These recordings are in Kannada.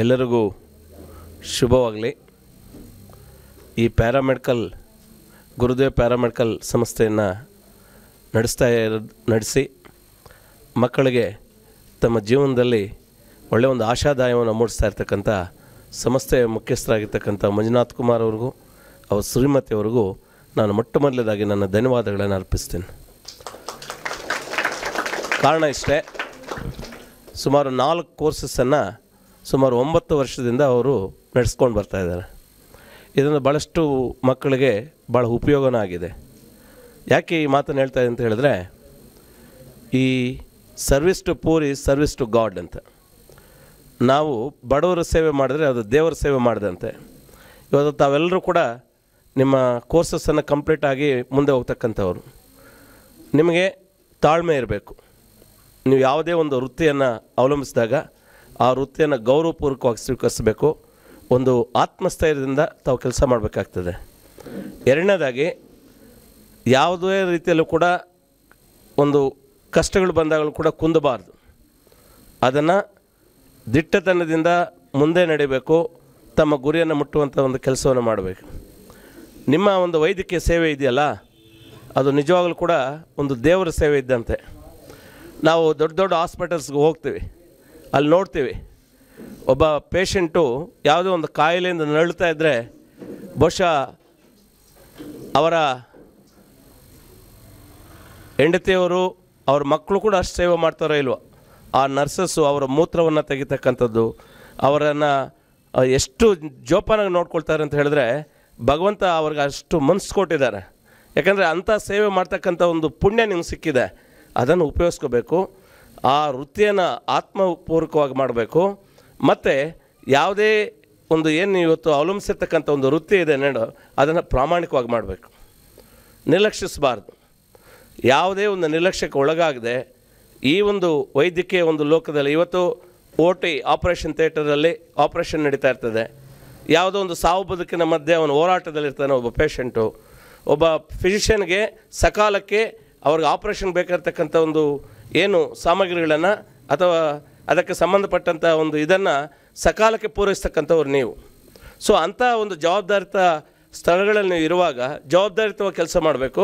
ಎಲ್ಲರಿಗೂ ಶುಭವಾಗಲಿ ಈ ಪ್ಯಾರಾಮೆಡಿಕಲ್ ಗುರುದೇವ್ ಪ್ಯಾರಾಮೆಡಿಕಲ್ ಸಂಸ್ಥೆಯನ್ನು ನಡೆಸ್ತಾ ನಡೆಸಿ ಮಕ್ಕಳಿಗೆ ತಮ್ಮ ಜೀವನದಲ್ಲಿ ಒಳ್ಳೆಯ ಒಂದು ಆಶಾದಾಯವನ್ನು ಮೂಡಿಸ್ತಾ ಇರ್ತಕ್ಕಂಥ ಸಂಸ್ಥೆಯ ಮುಖ್ಯಸ್ಥರಾಗಿರ್ತಕ್ಕಂಥ ಮಂಜುನಾಥ್ ಕುಮಾರ್ ಅವ್ರಿಗೂ ಶ್ರೀಮತಿ ಅವ್ರಿಗೂ ನಾನು ಮೊಟ್ಟ ಮೊದಲೇದಾಗಿ ನನ್ನ ಧನ್ಯವಾದಗಳನ್ನು ಅರ್ಪಿಸ್ತೀನಿ ಕಾರಣ ಇಷ್ಟೇ ಸುಮಾರು ನಾಲ್ಕು ಕೋರ್ಸಸ್ಸನ್ನು ಸುಮಾರು ಒಂಬತ್ತು ವರ್ಷದಿಂದ ಅವರು ನಡೆಸ್ಕೊಂಡು ಬರ್ತಾ ಇದ್ದಾರೆ ಇದರಿಂದ ಭಾಳಷ್ಟು ಮಕ್ಕಳಿಗೆ ಭಾಳ ಉಪಯೋಗನೂ ಆಗಿದೆ ಯಾಕೆ ಈ ಮಾತನ್ನು ಹೇಳ್ತಾ ಇದೆ ಅಂತ ಹೇಳಿದ್ರೆ ಈ service to poor is service to God ಅಂತ ನಾವು ಬಡವರ ಸೇವೆ ಮಾಡಿದ್ರೆ ಅದು ದೇವರ ಸೇವೆ ಮಾಡಿದಂತೆ ಇವತ್ತು ತಾವೆಲ್ಲರೂ ಕೂಡ ನಿಮ್ಮ ಕೋರ್ಸಸನ್ನು ಕಂಪ್ಲೀಟ್ ಆಗಿ ಮುಂದೆ ಹೋಗ್ತಕ್ಕಂಥವ್ರು ನಿಮಗೆ ತಾಳ್ಮೆ ಇರಬೇಕು ನೀವು ಯಾವುದೇ ಒಂದು ವೃತ್ತಿಯನ್ನು ಅವಲಂಬಿಸಿದಾಗ ಆ ವೃತ್ತಿಯನ್ನು ಗೌರವಪೂರ್ವಕವಾಗಿ ಸ್ವೀಕರಿಸಬೇಕು ಒಂದು ಆತ್ಮಸ್ಥೈರ್ಯದಿಂದ ತಾವು ಕೆಲಸ ಮಾಡಬೇಕಾಗ್ತದೆ ಎರಡನೇದಾಗಿ ಯಾವುದೇ ರೀತಿಯಲ್ಲೂ ಕೂಡ ಒಂದು ಕಷ್ಟಗಳು ಬಂದಾಗಲೂ ಕೂಡ ಕುಂದಬಾರ್ದು ಅದನ್ನು ದಿಟ್ಟತನದಿಂದ ಮುಂದೆ ನಡೀಬೇಕು ತಮ್ಮ ಗುರಿಯನ್ನು ಮುಟ್ಟುವಂಥ ಒಂದು ಕೆಲಸವನ್ನು ಮಾಡಬೇಕು ನಿಮ್ಮ ಒಂದು ವೈದ್ಯಕೀಯ ಸೇವೆ ಇದೆಯಲ್ಲ ಅದು ನಿಜವಾಗಲೂ ಕೂಡ ಒಂದು ದೇವರ ಸೇವೆ ಇದ್ದಂತೆ ನಾವು ದೊಡ್ಡ ದೊಡ್ಡ ಹಾಸ್ಪಿಟಲ್ಸ್ಗೆ ಹೋಗ್ತೀವಿ ಅಲ್ಲಿ ನೋಡ್ತೀವಿ ಒಬ್ಬ ಪೇಷಂಟು ಯಾವುದೋ ಒಂದು ಕಾಯಿಲೆಯಿಂದ ನರಳುತ್ತಾ ಇದ್ದರೆ ಬಹುಶಃ ಅವರ ಹೆಂಡತಿಯವರು ಅವ್ರ ಮಕ್ಕಳು ಕೂಡ ಅಷ್ಟು ಸೇವೆ ಮಾಡ್ತಾರೋ ಇಲ್ವೋ ಆ ನರ್ಸಸ್ಸು ಅವರ ಮೂತ್ರವನ್ನು ತೆಗಿತಕ್ಕಂಥದ್ದು ಅವರನ್ನು ಎಷ್ಟು ಜೋಪಾನಾಗಿ ನೋಡ್ಕೊಳ್ತಾರೆ ಅಂತ ಹೇಳಿದ್ರೆ ಭಗವಂತ ಅವ್ರಿಗೆ ಅಷ್ಟು ಮನಸ್ಸು ಕೊಟ್ಟಿದ್ದಾರೆ ಯಾಕಂದರೆ ಅಂಥ ಸೇವೆ ಮಾಡ್ತಕ್ಕಂಥ ಒಂದು ಪುಣ್ಯ ನಿಮ್ಗೆ ಸಿಕ್ಕಿದೆ ಅದನ್ನು ಉಪಯೋಗಿಸ್ಕೋಬೇಕು ಆ ವೃತ್ತಿಯನ್ನು ಆತ್ಮಪೂರ್ವಕವಾಗಿ ಮಾಡಬೇಕು ಮತ್ತು ಯಾವುದೇ ಒಂದು ಏನು ಇವತ್ತು ಅವಲಂಬಿಸಿರ್ತಕ್ಕಂಥ ಒಂದು ವೃತ್ತಿ ಇದೆ ನೋಡೋ ಅದನ್ನು ಪ್ರಾಮಾಣಿಕವಾಗಿ ಮಾಡಬೇಕು ನಿರ್ಲಕ್ಷಿಸಬಾರ್ದು ಯಾವುದೇ ಒಂದು ನಿರ್ಲಕ್ಷ್ಯಕ್ಕೆ ಒಳಗಾಗದೆ ಈ ಒಂದು ವೈದ್ಯಕೀಯ ಒಂದು ಲೋಕದಲ್ಲಿ ಇವತ್ತು ಓಟಿ ಟಿ ಆಪ್ರೇಷನ್ ಥಿಯೇಟರಲ್ಲಿ ಆಪ್ರೇಷನ್ ನಡೀತಾ ಇರ್ತದೆ ಯಾವುದೋ ಒಂದು ಸಾವು ಬದುಕಿನ ಮಧ್ಯೆ ಅವನು ಹೋರಾಟದಲ್ಲಿರ್ತಾನೆ ಒಬ್ಬ ಪೇಷಂಟು ಒಬ್ಬ ಫಿಸಿಷಿಯನ್ಗೆ ಸಕಾಲಕ್ಕೆ ಅವ್ರಿಗೆ ಆಪ್ರೇಷನ್ ಬೇಕಾಗಿರ್ತಕ್ಕಂಥ ಒಂದು ಏನು ಸಾಮಗ್ರಿಗಳನ್ನು ಅಥವಾ ಅದಕ್ಕೆ ಸಂಬಂಧಪಟ್ಟಂಥ ಒಂದು ಇದನ್ನು ಸಕಾಲಕ್ಕೆ ಪೂರೈಸ್ತಕ್ಕಂಥವ್ರು ನೀವು ಸೊ ಅಂಥ ಒಂದು ಜವಾಬ್ದಾರಿತ ಸ್ಥಳಗಳಲ್ಲಿ ನೀವು ಇರುವಾಗ ಜವಾಬ್ದಾರಿತವಾಗಿ ಕೆಲಸ ಮಾಡಬೇಕು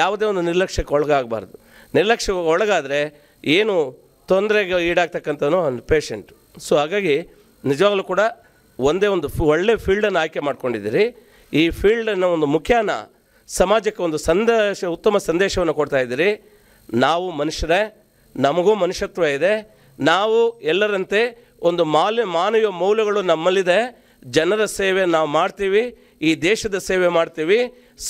ಯಾವುದೇ ಒಂದು ನಿರ್ಲಕ್ಷ್ಯಕ್ಕೆ ಒಳಗಾಗಬಾರ್ದು ನಿರ್ಲಕ್ಷ್ಯಕ್ಕೆ ಒಳಗಾದರೆ ಏನು ತೊಂದರೆಗೆ ಈಡಾಗ್ತಕ್ಕಂಥವೂ ಒಂದು ಪೇಷಂಟ್ ಸೊ ಹಾಗಾಗಿ ನಿಜವಾಗಲೂ ಕೂಡ ಒಂದೇ ಒಂದು ಒಳ್ಳೆ ಫೀಲ್ಡನ್ನು ಆಯ್ಕೆ ಮಾಡ್ಕೊಂಡಿದ್ದೀರಿ ಈ ಫೀಲ್ಡನ್ನು ಒಂದು ಮುಖ್ಯನ ಸಮಾಜಕ್ಕೆ ಒಂದು ಸಂದೇಶ ಉತ್ತಮ ಸಂದೇಶವನ್ನು ಕೊಡ್ತಾ ಇದ್ದೀರಿ ನಾವು ಮನುಷ್ಯರೇ ನಮಗೂ ಮನುಷ್ಯತ್ವ ಇದೆ ನಾವು ಎಲ್ಲರಂತೆ ಒಂದು ಮಾಲ್ಯ ಮಾನವೀಯ ಮೌಲ್ಯಗಳು ನಮ್ಮಲ್ಲಿದೆ ಜನರ ಸೇವೆ ನಾವು ಮಾಡ್ತೀವಿ ಈ ದೇಶದ ಸೇವೆ ಮಾಡ್ತೀವಿ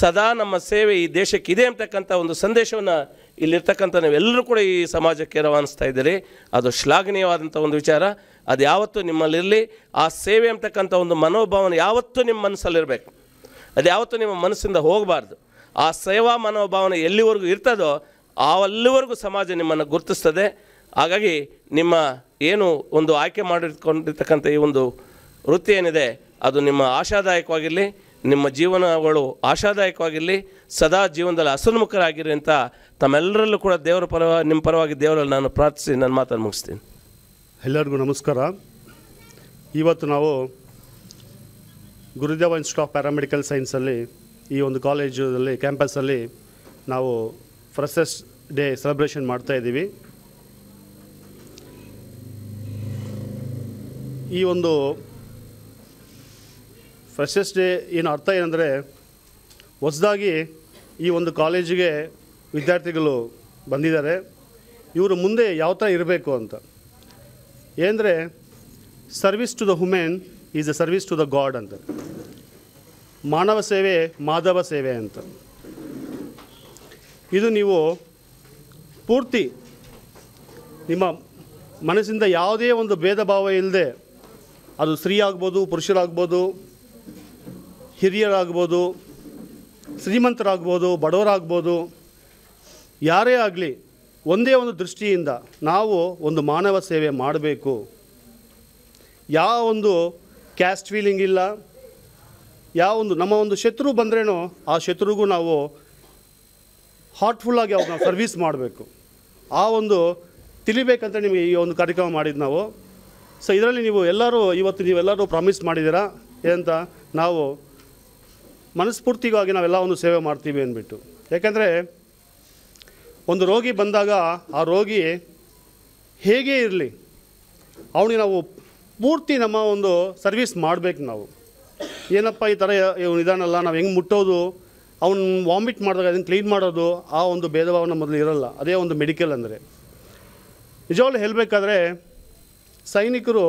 ಸದಾ ನಮ್ಮ ಸೇವೆ ಈ ದೇಶಕ್ಕಿದೆ ಅಂತಕ್ಕಂಥ ಒಂದು ಸಂದೇಶವನ್ನು ಇಲ್ಲಿರ್ತಕ್ಕಂಥ ಎಲ್ಲರೂ ಕೂಡ ಈ ಸಮಾಜಕ್ಕೆ ರವಾನಿಸ್ತಾ ಇದ್ದೀರಿ ಅದು ಶ್ಲಾಘನೀಯವಾದಂಥ ಒಂದು ವಿಚಾರ ಅದು ಯಾವತ್ತೂ ನಿಮ್ಮಲ್ಲಿರಲಿ ಆ ಸೇವೆ ಅಂತಕ್ಕಂಥ ಒಂದು ಮನೋಭಾವನೆ ಯಾವತ್ತೂ ನಿಮ್ಮ ಮನಸ್ಸಲ್ಲಿರಬೇಕು ಅದು ಯಾವತ್ತೂ ನಿಮ್ಮ ಮನಸ್ಸಿಂದ ಹೋಗಬಾರ್ದು ಆ ಸೇವಾ ಮನೋಭಾವನೆ ಎಲ್ಲಿವರೆಗೂ ಇರ್ತದೋ ಆ ಅಲ್ಲಿವರೆಗೂ ಸಮಾಜ ನಿಮ್ಮನ್ನು ಗುರುತಿಸ್ತದೆ ಹಾಗಾಗಿ ನಿಮ್ಮ ಏನು ಒಂದು ಆಯ್ಕೆ ಮಾಡಿಕೊಂಡಿರ್ತಕ್ಕಂಥ ಈ ಒಂದು ವೃತ್ತಿ ಏನಿದೆ ಅದು ನಿಮ್ಮ ಆಶಾದಾಯಕವಾಗಿರಲಿ ನಿಮ್ಮ ಜೀವನಗಳು ಆಶಾದಾಯಕವಾಗಿರಲಿ ಸದಾ ಜೀವನದಲ್ಲಿ ಹಸನ್ಮುಖರಾಗಿರಿ ಅಂತ ತಮ್ಮೆಲ್ಲರಲ್ಲೂ ಕೂಡ ದೇವರ ಪರವಾಗಿ ನಿಮ್ಮ ಪರವಾಗಿ ದೇವರಲ್ಲಿ ನಾನು ಪ್ರಾರ್ಥಿಸಿ ನನ್ನ ಮಾತನ್ನು ಮುಗಿಸ್ತೀನಿ ಎಲ್ಲರಿಗೂ ನಮಸ್ಕಾರ ಇವತ್ತು ನಾವು ಗುರುದೇವ ಇನ್ಸ್ಟಿಟ್ಯೂಟ್ ಆಫ್ ಪ್ಯಾರಾಮೆಡಿಕಲ್ ಸೈನ್ಸಲ್ಲಿ ಈ ಒಂದು ಕಾಲೇಜಲ್ಲಿ ಕ್ಯಾಂಪಸ್ಸಲ್ಲಿ ನಾವು ಫ್ರೆಶಸ್ ಡೇ ಸೆಲೆಬ್ರೇಷನ್ ಮಾಡ್ತಾ ಇದ್ದೀವಿ ಈ ಒಂದು ಫ್ರೆಶಸ್ ಡೇ ಏನು ಅರ್ಥ ಏನಂದರೆ ಹೊಸದಾಗಿ ಈ ಒಂದು ಕಾಲೇಜಿಗೆ ವಿದ್ಯಾರ್ಥಿಗಳು ಬಂದಿದ್ದಾರೆ ಇವರು ಮುಂದೆ ಯಾವ ಥರ ಇರಬೇಕು ಅಂತ ಏನಂದರೆ service to the human is a service to the God ಅಂತ ಮಾನವ ಸೇವೆ ಮಾಧವ ಸೇವೆ ಅಂತ ಇದು ನೀವು ಪೂರ್ತಿ ನಿಮ್ಮ ಮನಸ್ಸಿಂದ ಯಾವುದೇ ಒಂದು ಭೇದ ಭಾವ ಇಲ್ಲದೆ ಅದು ಸ್ತ್ರೀ ಆಗ್ಬೋದು ಪುರುಷರಾಗ್ಬೋದು ಹಿರಿಯರಾಗ್ಬೋದು ಶ್ರೀಮಂತರಾಗ್ಬೋದು ಬಡವರಾಗ್ಬೋದು ಯಾರೇ ಆಗಲಿ ಒಂದೇ ಒಂದು ದೃಷ್ಟಿಯಿಂದ ನಾವು ಒಂದು ಮಾನವ ಸೇವೆ ಮಾಡಬೇಕು ಯಾವ ಒಂದು ಕ್ಯಾಸ್ಟ್ ಫೀಲಿಂಗ್ ಇಲ್ಲ ಯಾವ ಒಂದು ನಮ್ಮ ಒಂದು ಶತ್ರು ಬಂದ್ರೇನೋ ಆ ಶತ್ರುಗೂ ನಾವು ಹಾರ್ಟ್ಫುಲ್ಲಾಗಿ ಅವ್ರನ್ನ ಸರ್ವಿಸ್ ಮಾಡಬೇಕು ಆ ಒಂದು ತಿಳಿಬೇಕಂತ ನಿಮಗೆ ಈ ಒಂದು ಕಾರ್ಯಕ್ರಮ ಮಾಡಿದ್ದು ನಾವು ಸೊ ಇದರಲ್ಲಿ ನೀವು ಎಲ್ಲರೂ ಇವತ್ತು ನೀವೆಲ್ಲರೂ ಪ್ರಾಮಿಸ್ ಮಾಡಿದ್ದೀರಾ ಏನಂತ ನಾವು ಮನಸ್ಫೂರ್ತಿಗಾಗಿ ನಾವೆಲ್ಲ ಒಂದು ಸೇವೆ ಮಾಡ್ತೀವಿ ಅಂದ್ಬಿಟ್ಟು ಯಾಕೆಂದರೆ ಒಂದು ರೋಗಿ ಬಂದಾಗ ಆ ರೋಗಿ ಹೇಗೆ ಇರಲಿ ಅವನಿಗೆ ನಾವು ಪೂರ್ತಿ ನಮ್ಮ ಒಂದು ಸರ್ವಿಸ್ ಮಾಡಬೇಕು ನಾವು ಏನಪ್ಪ ಈ ಥರ ಇದಾನಲ್ಲ ನಾವು ಹೆಂಗೆ ಮುಟ್ಟೋದು ಅವನು ವಾಮಿಟ್ ಮಾಡಿದಾಗ ಅದನ್ನು ಕ್ಲೀನ್ ಮಾಡೋದು ಆ ಒಂದು ಭೇದ ಭಾವನ ಮೊದಲು ಇರಲ್ಲ ಅದೇ ಒಂದು ಮೆಡಿಕಲ್ ಅಂದರೆ ನಿಜವಾಗ್ಲು ಹೇಳಬೇಕಾದ್ರೆ ಸೈನಿಕರು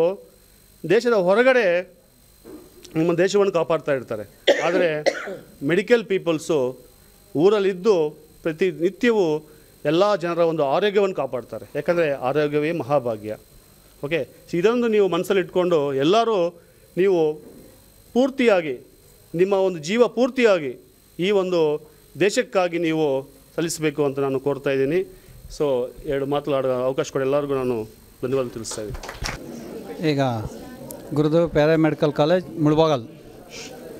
ದೇಶದ ಹೊರಗಡೆ ನಮ್ಮ ದೇಶವನ್ನು ಕಾಪಾಡ್ತಾ ಇರ್ತಾರೆ ಆದರೆ ಮೆಡಿಕಲ್ ಪೀಪಲ್ಸು ಊರಲ್ಲಿದ್ದು ಪ್ರತಿ ನಿತ್ಯವೂ ಎಲ್ಲ ಜನರ ಒಂದು ಆರೋಗ್ಯವನ್ನು ಕಾಪಾಡ್ತಾರೆ ಯಾಕಂದರೆ ಆರೋಗ್ಯವೇ ಮಹಾಭಾಗ್ಯ ಓಕೆ ಇದೊಂದು ನೀವು ಮನಸ್ಸಲ್ಲಿ ಇಟ್ಕೊಂಡು ಎಲ್ಲರೂ ನೀವು ಪೂರ್ತಿಯಾಗಿ ನಿಮ್ಮ ಒಂದು ಜೀವ ಪೂರ್ತಿಯಾಗಿ ಈ ಒಂದು ದೇಶಕ್ಕಾಗಿ ನೀವು ಸಲ್ಲಿಸಬೇಕು ಅಂತ ನಾನು ಕೋರ್ತಾ ಇದ್ದೀನಿ ಸೊ ಎರಡು ಮಾತನಾಡುವ ಅವಕಾಶ ಕೊಡಿ ಎಲ್ಲರಿಗೂ ನಾನು ಧನ್ಯವಾದ ತಿಳಿಸ್ತಾ ಇದ್ದೀನಿ ಈಗ ಗುರುದೇವ್ ಪ್ಯಾರಾಮೆಡಿಕಲ್ ಕಾಲೇಜ್ ಮುಳಬಾಗಲ್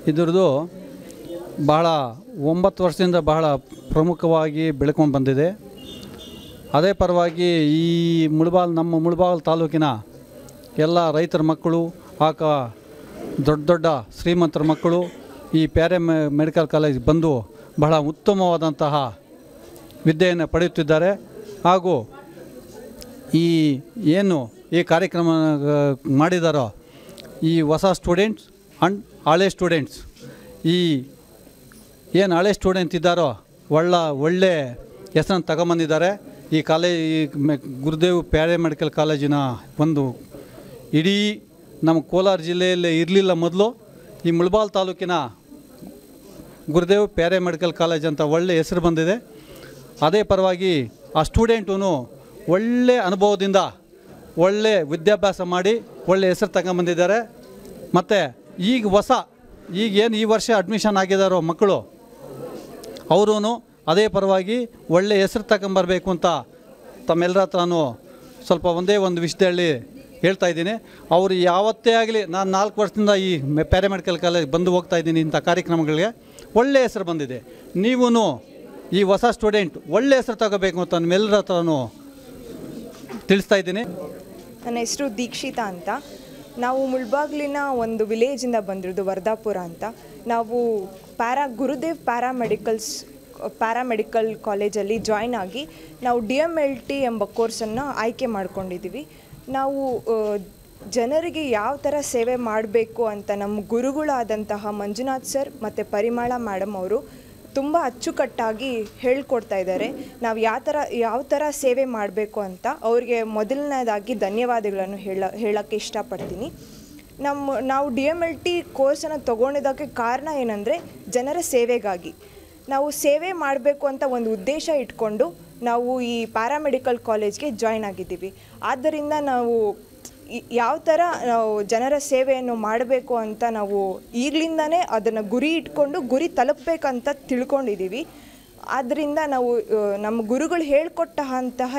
ಇದ್ರದ್ದು ಬಹಳ ಒಂಬತ್ತು ವರ್ಷದಿಂದ ಬಹಳ ಪ್ರಮುಖವಾಗಿ ಬೆಳ್ಕೊಂಡು ಬಂದಿದೆ ಅದೇ ಪರವಾಗಿ ಈ ಮುಳಬಾಲ್ ನಮ್ಮ ಮುಳಬಾಗಲ್ ತಾಲೂಕಿನ ಎಲ್ಲ ರೈತರ ಮಕ್ಕಳು ಆಕ ದೊಡ್ಡ ದೊಡ್ಡ ಶ್ರೀಮಂತರ ಮಕ್ಕಳು ಈ ಪ್ಯಾರೆ ಮೆಡಿಕಲ್ ಕಾಲೇಜ್ ಬಂದು ಬಹಳ ಉತ್ತಮವಾದಂತಹ ವಿದ್ಯೆಯನ್ನು ಪಡೆಯುತ್ತಿದ್ದಾರೆ ಹಾಗೂ ಈ ಏನು ಈ ಕಾರ್ಯಕ್ರಮ ಮಾಡಿದಾರೋ ಈ ಹೊಸ ಸ್ಟೂಡೆಂಟ್ಸ್ ಅಂಡ್ ಹಳೆ ಸ್ಟೂಡೆಂಟ್ಸ್ ಈ ಏನು ಹಳೆ ಸ್ಟೂಡೆಂಟ್ ಇದ್ದಾರೋ ಒಳ್ಳ ಒಳ್ಳೆ ಹೆಸರನ್ನು ತಗೊಂಬಂದಿದ್ದಾರೆ ಈ ಕಾಲೇಜ್ ಈ ಗುರುದೇವ್ ಪ್ಯಾರೆ ಮೆಡಿಕಲ್ ಕಾಲೇಜಿನ ಒಂದು ಇಡೀ ನಮ್ಮ ಕೋಲಾರ ಜಿಲ್ಲೆಯಲ್ಲೇ ಇರಲಿಲ್ಲ ಮೊದಲು ಈ ಮುಳಬಾಲ್ ತಾಲೂಕಿನ ಗುರುದೇವ್ ಪ್ಯಾರೆ ಮೆಡಿಕಲ್ ಕಾಲೇಜ್ ಅಂತ ಒಳ್ಳೆ ಹೆಸರು ಬಂದಿದೆ ಅದೇ ಪರವಾಗಿ ಆ ಸ್ಟೂಡೆಂಟೂ ಒಳ್ಳೆ ಅನುಭವದಿಂದ ಒಳ್ಳೆ ವಿದ್ಯಾಭ್ಯಾಸ ಮಾಡಿ ಒಳ್ಳೆ ಹೆಸರು ತಗೊಂಬಂದಿದ್ದಾರೆ ಮತ್ತು ಈಗ ಹೊಸ ಈಗ ಏನು ಈ ವರ್ಷ ಅಡ್ಮಿಷನ್ ಆಗಿದ್ದಾರೋ ಮಕ್ಕಳು ಅವರೂ ಅದೇ ಪರವಾಗಿ ಒಳ್ಳೆ ಹೆಸರು ತಗೊಂಬರ್ಬೇಕು ಅಂತ ತಮ್ಮೆಲ್ಲರ ಹತ್ರನೂ ಸ್ವಲ್ಪ ಒಂದೇ ಒಂದು ವಿಷಯದಲ್ಲಿ ಹೇಳ್ತಾ ಇದ್ದೀನಿ ಅವರು ಯಾವತ್ತೇ ಆಗಲಿ ನಾನು ನಾಲ್ಕು ವರ್ಷದಿಂದ ಈ ಪ್ಯಾರಾಮೆಡಿಕಲ್ ಕಾಲೇಜ್ ಬಂದು ಹೋಗ್ತಾ ಇದ್ದೀನಿ ಇಂಥ ಕಾರ್ಯಕ್ರಮಗಳಿಗೆ ಒಳ್ಳೆ ಹೆಸರು ಬಂದಿದೆ ನೀವೂ ಈ ಹೊಸ ಸ್ಟೂಡೆಂಟ್ ಒಳ್ಳೆ ಹೆಸರು ತಗೋಬೇಕು ಅಂತ ನಮ್ಮೆಲ್ಲರ ತಿಳಿಸ್ತಾ ಇದ್ದೀನಿ ನನ್ನ ಹೆಸರು ದೀಕ್ಷಿತಾ ಅಂತ ನಾವು ಮುಳ್ಬಾಗ್ಲಿನ ಒಂದು ವಿಲೇಜಿಂದ ಬಂದಿರೋದು ವರ್ಧಾಪುರ ಅಂತ ನಾವು ಪ್ಯಾರಾ ಗುರುದೇವ್ ಪ್ಯಾರಾಮೆಡಿಕಲ್ಸ್ ಪ್ಯಾರಾಮೆಡಿಕಲ್ ಕಾಲೇಜಲ್ಲಿ ಜಾಯ್ನ್ ಆಗಿ ನಾವು ಡಿ ಎಂ ಎಲ್ ಟಿ ಎಂಬ ಕೋರ್ಸನ್ನು ಆಯ್ಕೆ ಮಾಡ್ಕೊಂಡಿದ್ದೀವಿ ನಾವು ಜನರಿಗೆ ಯಾವ ಥರ ಸೇವೆ ಮಾಡಬೇಕು ಅಂತ ನಮ್ಮ ಗುರುಗಳಾದಂತಹ ಮಂಜುನಾಥ್ ಸರ್ ಮತ್ತು ಪರಿಮಳ ಮೇಡಮ್ ಅವರು ತುಂಬ ಅಚ್ಚುಕಟ್ಟಾಗಿ ಹೇಳ್ಕೊಡ್ತಾ ಇದ್ದಾರೆ ನಾವು ಯಾವ ಥರ ಯಾವ ಥರ ಸೇವೆ ಮಾಡಬೇಕು ಅಂತ ಅವ್ರಿಗೆ ಮೊದಲನೇದಾಗಿ ಧನ್ಯವಾದಗಳನ್ನು ಹೇಳ ಹೇಳೋಕ್ಕೆ ಇಷ್ಟಪಡ್ತೀನಿ ನಮ್ಮ ನಾವು ಡಿ ಎಮ್ ಎಲ್ ಟಿ ಕೋರ್ಸನ್ನು ತೊಗೊಂಡಿದ್ದಕ್ಕೆ ಕಾರಣ ಏನಂದರೆ ಜನರ ಸೇವೆಗಾಗಿ ನಾವು ಸೇವೆ ಮಾಡಬೇಕು ಅಂತ ಒಂದು ಉದ್ದೇಶ ಇಟ್ಕೊಂಡು ನಾವು ಈ ಪ್ಯಾರಾಮೆಡಿಕಲ್ ಕಾಲೇಜ್ಗೆ ಜಾಯ್ನ್ ಆಗಿದ್ದೀವಿ ಆದ್ದರಿಂದ ನಾವು ಯಾವ ಥರ ನಾವು ಜನರ ಸೇವೆಯನ್ನು ಮಾಡಬೇಕು ಅಂತ ನಾವು ಈಗಲಿಂದನೇ ಅದನ್ನು ಗುರಿ ಇಟ್ಕೊಂಡು ಗುರಿ ತಲುಪಬೇಕಂತ ತಿಳ್ಕೊಂಡಿದ್ದೀವಿ ಆದ್ದರಿಂದ ನಾವು ನಮ್ಮ ಗುರುಗಳು ಹೇಳ್ಕೊಟ್ಟ ಅಂತಹ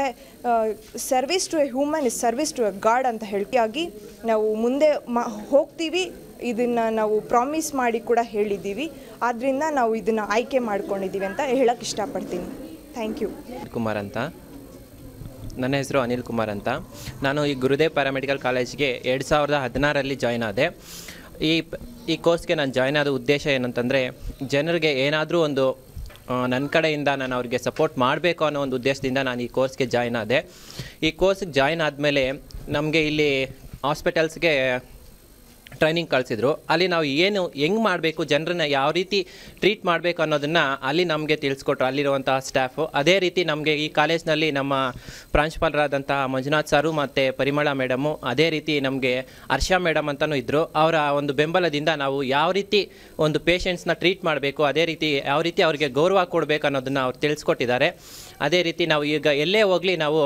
service to a human is service to a God ಅಂತ ಹೇಳಿ ನಾವು ಮುಂದೆ ಮಾ ಹೋಗ್ತೀವಿ ಇದನ್ನು ನಾವು ಪ್ರಾಮಿಸ್ ಮಾಡಿ ಕೂಡ ಹೇಳಿದ್ದೀವಿ ಆದ್ದರಿಂದ ನಾವು ಇದನ್ನು ಆಯ್ಕೆ ಮಾಡ್ಕೊಂಡಿದ್ದೀವಿ ಅಂತ ಹೇಳಕ್ಕೆ ಇಷ್ಟಪಡ್ತೀನಿ ಥ್ಯಾಂಕ್ ಯು ಕುಮಾರ್ ಅಂತ ನನ್ನ ಹೆಸರು ಅನಿಲ್ ಕುಮಾರ್ ಅಂತ ನಾನು ಈ ಗುರುದೇವ್ ಪ್ಯಾರಾಮೆಡಿಕಲ್ ಕಾಲೇಜ್ಗೆ ಎರಡು ಸಾವಿರದ ಹದಿನಾರಲ್ಲಿ ಜಾಯ್ನ್ ಆದೆ ಈ ಈ ಕೋರ್ಸ್ಗೆ ನಾನು ಜಾಯ್ನ್ ಆದ ಉದ್ದೇಶ ಏನಂತಂದರೆ ಜನರಿಗೆ ಏನಾದರೂ ಒಂದು ನನ್ನ ಕಡೆಯಿಂದ ನಾನು ಅವ್ರಿಗೆ ಸಪೋರ್ಟ್ ಮಾಡಬೇಕು ಅನ್ನೋ ಒಂದು ಉದ್ದೇಶದಿಂದ ನಾನು ಈ ಕೋರ್ಸ್ಗೆ ಜಾಯ್ನ್ ಆದೆ ಈ ಕೋರ್ಸ್ಗೆ ಜಾಯ್ನ್ ಆದಮೇಲೆ ನಮಗೆ ಇಲ್ಲಿ ಹಾಸ್ಪಿಟಲ್ಸ್ಗೆ ಟ್ರೈನಿಂಗ್ ಕಳಿಸಿದ್ರು ಅಲ್ಲಿ ನಾವು ಏನು ಹೆಂಗೆ ಮಾಡಬೇಕು ಜನರನ್ನ ಯಾವ ರೀತಿ ಟ್ರೀಟ್ ಮಾಡಬೇಕು ಅನ್ನೋದನ್ನು ಅಲ್ಲಿ ನಮಗೆ ತಿಳಿಸ್ಕೊಟ್ರು ಅಲ್ಲಿರುವಂತಹ ಸ್ಟಾಫು ಅದೇ ರೀತಿ ನಮಗೆ ಈ ಕಾಲೇಜ್ನಲ್ಲಿ ನಮ್ಮ ಪ್ರಾಂಶುಪಾಲರಾದಂತಹ ಮಂಜುನಾಥ್ ಸಾರು ಮತ್ತು ಪರಿಮಳ ಮೇಡಮು ಅದೇ ರೀತಿ ನಮಗೆ ಹರ್ಷ ಮೇಡಮ್ ಅಂತಲೂ ಇದ್ದರು ಅವರ ಒಂದು ಬೆಂಬಲದಿಂದ ನಾವು ಯಾವ ರೀತಿ ಒಂದು ಪೇಷಂಟ್ಸ್ನ ಟ್ರೀಟ್ ಮಾಡಬೇಕು ಅದೇ ರೀತಿ ಯಾವ ರೀತಿ ಅವರಿಗೆ ಗೌರವ ಕೊಡಬೇಕು ಅನ್ನೋದನ್ನು ಅವ್ರು ತಿಳಿಸ್ಕೊಟ್ಟಿದ್ದಾರೆ ಅದೇ ರೀತಿ ನಾವು ಈಗ ಎಲ್ಲೇ ಹೋಗಲಿ ನಾವು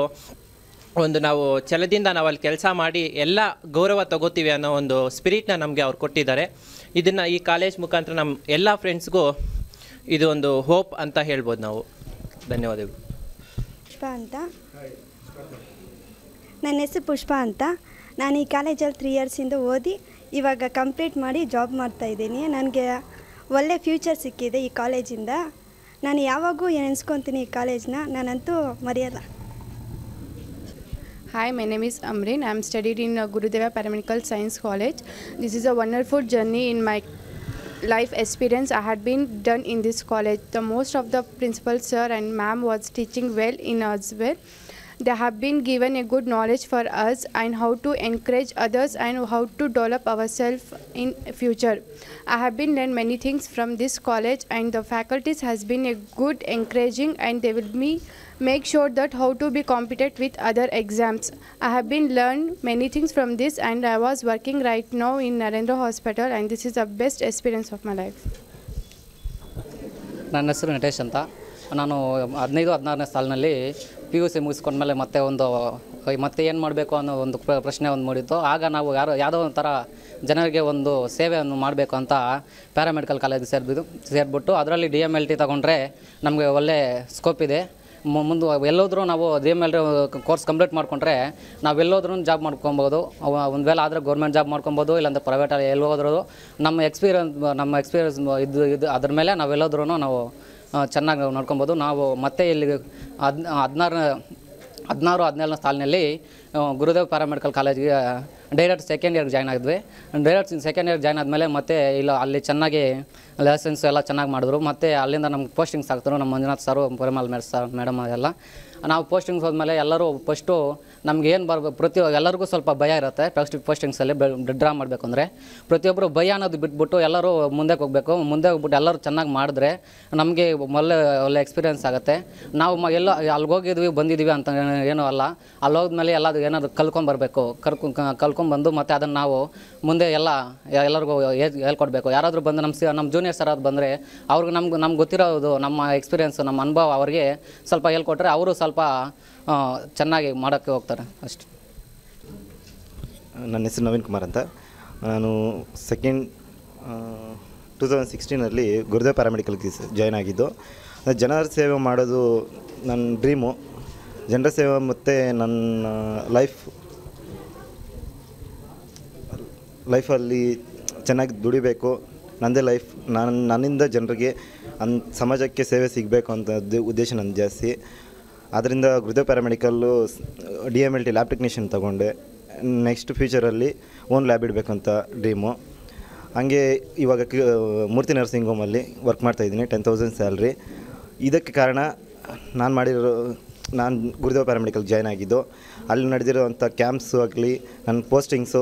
ಒಂದು ನಾವು ಛಲದಿಂದ ನಾವು ಅಲ್ಲಿ ಕೆಲಸ ಮಾಡಿ ಎಲ್ಲ ಗೌರವ ತಗೋತೀವಿ ಅನ್ನೋ ಒಂದು ಸ್ಪಿರಿಟ್ನ ನಮಗೆ ಅವ್ರು ಕೊಟ್ಟಿದ್ದಾರೆ ಇದನ್ನು ಈ ಕಾಲೇಜ್ ಮುಖಾಂತರ ನಮ್ಮ ಎಲ್ಲ ಫ್ರೆಂಡ್ಸ್ಗೂ ಇದು ಒಂದು ಹೋಪ್ ಅಂತ ಹೇಳ್ಬೋದು ನಾವು ಧನ್ಯವಾದಗಳು ಪುಷ್ಪ ಅಂತ ನನ್ನ ಹೆಸರು ಪುಷ್ಪ ಅಂತ ನಾನು ಈ ಕಾಲೇಜಲ್ಲಿ ತ್ರೀ ಇಯರ್ಸಿಂದ ಓದಿ ಇವಾಗ ಕಂಪ್ಲೀಟ್ ಮಾಡಿ ಜಾಬ್ ಮಾಡ್ತಾ ಇದ್ದೀನಿ ನನಗೆ ಒಳ್ಳೆ ಫ್ಯೂಚರ್ ಸಿಕ್ಕಿದೆ ಈ ಕಾಲೇಜಿಂದ ನಾನು ಯಾವಾಗೂ ನೆನೆಸ್ಕೊತೀನಿ ಈ ಕಾಲೇಜನ್ನ ನಾನಂತೂ ಮರೆಯಲ್ಲ Hi, my name is Amrin. I'm studied in uh, Gurudeva Paramedical Science College. This is a wonderful journey in my life experience I had been done in this college. The most of the principal sir and ma'am was teaching well in us well. They have been given a good knowledge for us and how to encourage others and how to develop ourselves in future. I have been learned many things from this college and the faculties has been a good encouraging and they will be make sure that how to be competent with other exams. I have been learned many things from this and I was working right now in Narendra Hospital and this is the best experience of my life. ನನ್ನ ಹೆಸರು ನಟೇಶ್ ಅಂತ ನಾನು ಹದಿನೈದು ಹದಿನಾರನೇ ಸಾಲಿನಲ್ಲಿ ಪಿ ಯು ಸಿ ಮುಗಿಸ್ಕೊಂಡ್ಮೇಲೆ ಮತ್ತೆ ಒಂದು ಮತ್ತೆ ಏನು ಮಾಡಬೇಕು ಅನ್ನೋ ಒಂದು ಪ್ರಶ್ನೆ ಒಂದು ಮೂಡಿತ್ತು ಆಗ ನಾವು ಯಾರು ಯಾವುದೋ ಒಂಥರ ಜನರಿಗೆ ಒಂದು ಸೇವೆಯನ್ನು ಮಾಡಬೇಕು ಅಂತ ಪ್ಯಾರಾಮೆಡಿಕಲ್ ಕಾಲೇಜ್ ಸೇರಿಬಿದ್ದು ಸೇರಿಬಿಟ್ಟು ಅದರಲ್ಲಿ ಡಿ ಎಮ್ ಎಲ್ ಟಿ ತೊಗೊಂಡ್ರೆ ನಮಗೆ ಒಳ್ಳೆ ಸ್ಕೋಪ್ ಇದೆ ಮುಂದೆ ಎಲ್ಲೋದ್ರೂ ನಾವು ಅದೇ ಮೇಲೆ ಕೋರ್ಸ್ ಕಂಪ್ಲೀಟ್ ಮಾಡ್ಕೊಂಡ್ರೆ ನಾವೆಲ್ಲೋದ್ರೂ ಜಾಬ್ ಮಾಡ್ಕೊಬೋದು ಒಂದು ವೇಳೆ ಆದರೆ ಗೌರ್ಮೆಂಟ್ ಜಾಬ್ ಮಾಡ್ಕೊಬೋದು ಇಲ್ಲಾಂದ್ರೆ ಪ್ರೈವೇಟಲ್ಲಿ ಎಲ್ಲಿ ಹೋದ್ರೂ ನಮ್ಮ ಎಕ್ಸ್ಪೀರಿಯನ್ಸ್ ನಮ್ಮ ಎಕ್ಸ್ಪೀರಿಯನ್ಸ್ ಇದು ಇದು ಅದ್ರ ಮೇಲೆ ನಾವೆಲ್ಲೋದ್ರೂ ನಾವು ಚೆನ್ನಾಗಿ ನೋಡ್ಕೊಬೋದು ನಾವು ಮತ್ತೆ ಇಲ್ಲಿ ಹದ್ ಹದಿನಾರು ಹದಿನಾರು ಹದಿನೇಳನೇ ಸಾಲಿನಲ್ಲಿ ಗುರುದೇವ್ ಪ್ಯಾರಾಮೆಡಿಕಲ್ ಕಾಲೇಜಿಗೆ ಡೈರೆಕ್ಟ್ ಸೆಕೆಂಡ್ ಇಯರ್ಗೆ ಜಾಯ್ನ್ ಆಗಿದ್ವಿ ಡೈರೆಕ್ಟ್ ಸೆಕೆಂಡ್ ಇಯರ್ ಜಾಯ್ನ್ ಆದಮೇಲೆ ಮತ್ತೆ ಇಲ್ಲ ಅಲ್ಲಿ ಚೆನ್ನಾಗಿ ಲೆಸನ್ಸ್ ಎಲ್ಲ ಚೆನ್ನಾಗಿ ಮಾಡಿದ್ರು ಮತ್ತು ಅಲ್ಲಿಂದ ನಮ್ಗೆ ಪೋಸ್ಟಿಂಗ್ಸ್ ಆಗ್ತಾರೆ ನಮ್ಮ ಮಂಜುನಾಥ್ ಸರು ಪೊರೆಮಲ್ ಮೇಡ್ ಸರ್ ಮೇಡಮ್ ಎಲ್ಲ ನಾವು ಪೋಸ್ಟಿಂಗ್ಸ್ ಹೋದ್ಮೇಲೆ ಎಲ್ಲರೂ ಫಸ್ಟು ನಮ್ಗೆ ಏನು ಬರಬೇಕು ಪ್ರತಿ ಎಲ್ಲರಿಗೂ ಸ್ವಲ್ಪ ಭಯ ಇರುತ್ತೆ ಫಸ್ಟ್ ಫಸ್ಟಿಂಗ್ಸಲ್ಲಿ ಡ್ರಾ ಮಾಡಬೇಕು ಅಂದರೆ ಪ್ರತಿಯೊಬ್ಬರು ಭಯ ಅನ್ನೋದು ಬಿಟ್ಬಿಟ್ಟು ಎಲ್ಲರೂ ಮುಂದೆ ಹೋಗಬೇಕು ಮುಂದೆ ಹೋಗ್ಬಿಟ್ಟು ಎಲ್ಲರೂ ಚೆನ್ನಾಗಿ ಮಾಡಿದ್ರೆ ನಮಗೆ ಒಳ್ಳೆ ಒಳ್ಳೆ ಎಕ್ಸ್ಪೀರಿಯನ್ಸ್ ಆಗುತ್ತೆ ನಾವು ಮ ಎಲ್ಲ ಹೋಗಿದ್ವಿ ಬಂದಿದ್ವಿ ಅಂತ ಏನೂ ಅಲ್ಲ ಅಲ್ಲಿ ಎಲ್ಲ ಏನಾದ್ರು ಏನಾದರೂ ಬರಬೇಕು ಕರ್ಕೊಂಡು ಕಲ್ಕೊಂಬಂದು ಮತ್ತು ಅದನ್ನು ನಾವು ಮುಂದೆ ಎಲ್ಲ ಎಲ್ಲರಿಗೂ ಹೇಳ್ಕೊಡ್ಬೇಕು ಯಾರಾದರೂ ಬಂದು ನಮ್ಮ ಸಿ ನಮ್ಮ ಜೂನಿಯರ್ಸ್ ಯಾರಾದ್ರು ಬಂದರೆ ಅವ್ರಿಗೆ ನಮ್ಗೆ ನಮ್ಗೆ ಗೊತ್ತಿರೋದು ನಮ್ಮ ಎಕ್ಸ್ಪೀರಿಯೆನ್ಸು ನಮ್ಮ ಅನುಭವ ಅವ್ರಿಗೆ ಸ್ವಲ್ಪ ಹೇಳ್ಕೊಟ್ರೆ ಅವರು ಸ್ವಲ್ಪ ಚೆನ್ನಾಗಿ ಮಾಡೋಕ್ಕೆ ಹೋಗ್ತಾರೆ ಅಷ್ಟು ನನ್ನ ಹೆಸರು ನವೀನ್ ಕುಮಾರ್ ಅಂತ ನಾನು ಸೆಕೆಂಡ್ ಟೂ ತೌಸಂಡ್ ಸಿಕ್ಸ್ಟೀನಲ್ಲಿ ಗುರುದೇವ್ ಪ್ಯಾರಾಮೆಡಿಕಲ್ಗೆ ಜಾಯ್ನ್ ಆಗಿದ್ದು ಜನರ ಸೇವೆ ಮಾಡೋದು ನನ್ನ ಡ್ರೀಮು ಜನರ ಸೇವೆ ಮತ್ತು ನನ್ನ ಲೈಫ್ ಲೈಫಲ್ಲಿ ಚೆನ್ನಾಗಿ ದುಡಿಬೇಕು ನನ್ನದೇ ಲೈಫ್ ನಾನು ನನ್ನಿಂದ ಜನರಿಗೆ ಅನ್ ಸಮಾಜಕ್ಕೆ ಸೇವೆ ಸಿಗಬೇಕು ಅಂತ ಉದ್ದೇಶ ನನ್ನ ಜಾಸ್ತಿ ಅದರಿಂದ Gurudev paramedical D M L T lab technician ತೊಗೊಂಡೆ ನೆಕ್ಸ್ಟ್ ಫ್ಯೂಚರಲ್ಲಿ ಓನ್ ಲ್ಯಾಬ್ ಇಡಬೇಕಂತ ಡ್ರೀಮು ಹಾಗೆ ಇವಾಗ ಮೂರ್ತಿ ನರ್ಸಿಂಗ್ ಹೋಮಲ್ಲಿ ವರ್ಕ್ ಮಾಡ್ತಾಯಿದ್ದೀನಿ ಟೆನ್ ತೌಸಂಡ್ ಸ್ಯಾಲ್ರಿ ಇದಕ್ಕೆ ಕಾರಣ ನಾನು ಮಾಡಿರೋ ನಾನು ಗುರುದೇವ್ ಪ್ಯಾರಾಮೆಡಿಕಲ್ ಜಾಯ್ನ್ ಆಗಿದ್ದು ಅಲ್ಲಿ ನಡೆದಿರೋವಂಥ ಕ್ಯಾಂಪ್ಸು ಆಗಲಿ ನನ್ನ ಪೋಸ್ಟಿಂಗ್ಸು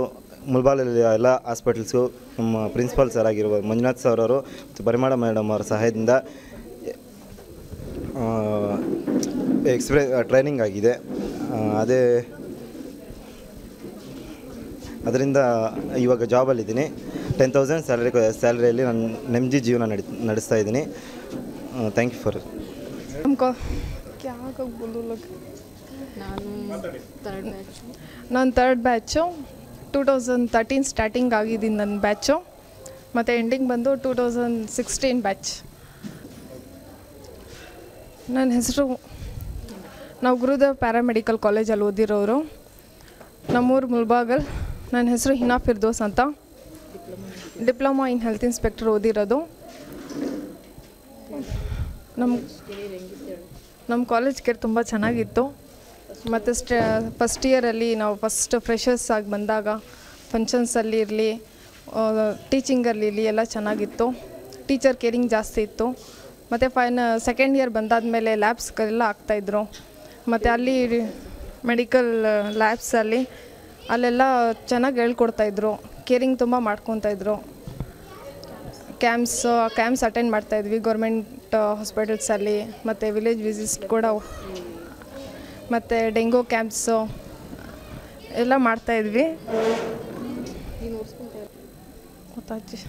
ಮುಲ್ಬಾಲಲ್ಲಿ ಎಲ್ಲ ಹಾಸ್ಪಿಟಲ್ಸು ನಮ್ಮ ಪ್ರಿನ್ಸಿಪಾಲ್ ಸರ್ ಆಗಿರುವ ಮಂಜುನಾಥ್ ಸರ್ ಅವರು ಮತ್ತು ಪರಿಮಾಳ ಮೇಡಮ್ ಅವರ ಸಹಾಯದಿಂದ ಎಕ್ಸ್ಪ್ರೆ ಟ್ರೈನಿಂಗ್ uh, ಆಗಿದೆ ಅದೇ ಅದರಿಂದ ಇವಾಗ ಜಾಬಲ್ಲಿದ್ದೀನಿ ಟೆನ್ ತೌಸಂಡ್ ಸ್ಯಾಲ್ರಿ ಸ್ಯಾಲ್ರಿಯಲ್ಲಿ ನಾನು ನೆಮ್ಮದಿ ಜೀವನ ನಡಿ ನಡೆಸ್ತಾ ಇದ್ದೀನಿ ಥ್ಯಾಂಕ್ ಯು ಫಾರ್ ನಾನು ತರ್ಡ್ ನಾನು third batch two thousand thirteen starting ಆಗಿದ್ದೀನಿ ನನ್ನ ಬ್ಯಾಚು ಮತ್ತು ಎಂಡಿಂಗ್ ಬಂದು ಟೂ ತೌಸಂಡ್ ಸಿಕ್ಸ್ಟೀನ್ ಬ್ಯಾಚ್ ನನ್ನ ಹೆಸರು ನಾವು ಗುರುದೇವ್ ಪ್ಯಾರಾಮೆಡಿಕಲ್ ಕಾಲೇಜಲ್ಲಿ ಓದಿರೋರು ನಮ್ಮೂರು ಮುಲ್ಬಾಗಲ್ ನನ್ನ ಹೆಸರು ಹಿನಾ ಫಿರ್ದೋಸ್ ಅಂತ ಡಿಪ್ಲೊಮಾ ಇನ್ ಹೆಲ್ತ್ ಇನ್ಸ್ಪೆಕ್ಟರ್ ಓದಿರೋದು ನಮ್ಮ ನಮ್ಮ ಕಾಲೇಜ್ ಕೇರ್ ತುಂಬ ಚೆನ್ನಾಗಿತ್ತು ಮತ್ತು ಸ್ಟ ಫಸ್ಟ್ ಇಯರಲ್ಲಿ ನಾವು ಫಸ್ಟ್ ಫ್ರೆಷರ್ಸ್ ಆಗಿ ಬಂದಾಗ ಫಂಕ್ಷನ್ಸಲ್ಲಿ ಇರಲಿ ಟೀಚಿಂಗಲ್ಲಿ ಇರಲಿ ಎಲ್ಲ ಚೆನ್ನಾಗಿತ್ತು ಟೀಚರ್ ಕೇರಿಂಗ್ ಜಾಸ್ತಿ ಇತ್ತು ಮತ್ತು ಫೈನ ಸೆಕೆಂಡ್ ಇಯರ್ ಬಂದಾದ ಮೇಲೆ ಲ್ಯಾಬ್ಸ್ಗೆಲ್ಲ ಆಗ್ತಾಯಿದ್ರು ಮತ್ತು ಅಲ್ಲಿ ಮೆಡಿಕಲ್ ಲ್ಯಾಬ್ಸಲ್ಲಿ uh, ಅಲ್ಲೆಲ್ಲ ಚೆನ್ನಾಗಿ ಹೇಳ್ಕೊಡ್ತಾಯಿದ್ರು ಕೇರಿಂಗ್ ತುಂಬ ಮಾಡ್ಕೊತಾಯಿದ್ರು ಕ್ಯಾಂಪ್ಸ್ ಕ್ಯಾಂಪ್ಸ್ ಅಟೆಂಡ್ ಮಾಡ್ತಾಯಿದ್ವಿ ಗೌರ್ಮೆಂಟ್ ಹಾಸ್ಪಿಟಲ್ಸಲ್ಲಿ ಮತ್ತು ವಿಲೇಜ್ ವಿಸಿಟ್ ಕೂಡ ಮತ್ತು ಡೆಂಗೂ ಕ್ಯಾಂಪ್ಸು ಎಲ್ಲ ಮಾಡ್ತಾಯಿದ್ವಿ ಗೊತ್ತಾಯ್ತು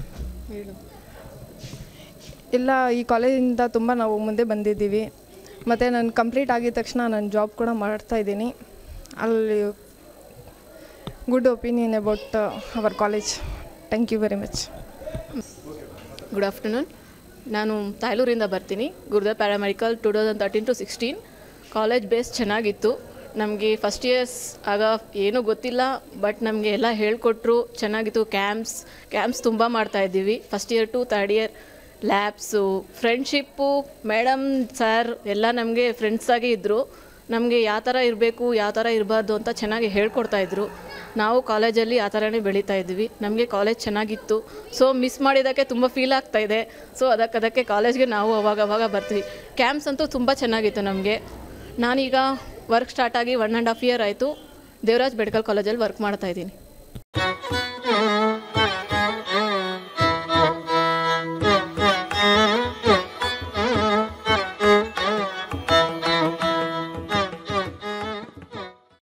ಎಲ್ಲ ಈ ಕಾಲೇಜಿಂದ ತುಂಬ ನಾವು ಮುಂದೆ ಬಂದಿದ್ದೀವಿ ಮತ್ತು ನಾನು ಕಂಪ್ಲೀಟ್ ಆಗಿದ ತಕ್ಷಣ ನಾನು ಜಾಬ್ ಕೂಡ ಮಾಡ್ತಾ ಇದ್ದೀನಿ ಅಲ್ಲಿ good opinion about our college thank you very much good afternoon ನಾನು ತಾಯ್ಲೂರಿಂದ ಬರ್ತೀನಿ ಗುರುದ paramedical two thousand thirteen to sixteen college base ಚೆನ್ನಾಗಿತ್ತು ನಮಗೆ ಫಸ್ಟ್ ಇಯರ್ಸ್ ಆಗ ಏನೂ ಗೊತ್ತಿಲ್ಲ ಬಟ್ ನಮಗೆ ಎಲ್ಲ ಹೇಳಿಕೊಟ್ರು ಚೆನ್ನಾಗಿತ್ತು ಕ್ಯಾಂಪ್ಸ್ ಕ್ಯಾಂಪ್ಸ್ ತುಂಬ ಮಾಡ್ತಾಯಿದ್ದೀವಿ first year to third year labs friendship madam sir ಎಲ್ಲ ನಮಗೆ ಫ್ರೆಂಡ್ಸಾಗೇ ಇದ್ದರು ನಮಗೆ ಯಾವ ಥರ ಇರಬೇಕು ಯಾವ ಥರ ಇರಬಾರ್ದು ಅಂತ ಚೆನ್ನಾಗಿ ಇದ್ದರು ನಾವು ಕಾಲೇಜಲ್ಲಿ ಆ ಥರನೇ ಬೆಳೀತಾ ಇದ್ವಿ ನಮಗೆ ಕಾಲೇಜ್ ಚೆನ್ನಾಗಿತ್ತು ಸೊ ಮಿಸ್ ಮಾಡಿದ್ದಕ್ಕೆ ತುಂಬ ಫೀಲ್ ಆಗ್ತಾಯಿದೆ ಸೊ ಅದಕ್ಕೆ ಅದಕ್ಕೆ ಕಾಲೇಜ್ಗೆ ನಾವು ಅವಾಗ ಅವಾಗ ಬರ್ತೀವಿ ಕ್ಯಾಂಪ್ಸ್ ಅಂತೂ ತುಂಬ ಚೆನ್ನಾಗಿತ್ತು ನಮಗೆ ನಾನೀಗ ವರ್ಕ್ ಸ್ಟಾರ್ಟಾಗಿ ಒನ್ ಆ್ಯಂಡ್ ಹಾಫ್ ಇಯರ್ ಆಯಿತು ದೇವರಾಜ್ ಬೆಡ್ಕಲ್ ಕಾಲೇಜಲ್ಲಿ ವರ್ಕ್ ಮಾಡ್ತಾಯಿದ್ದೀನಿ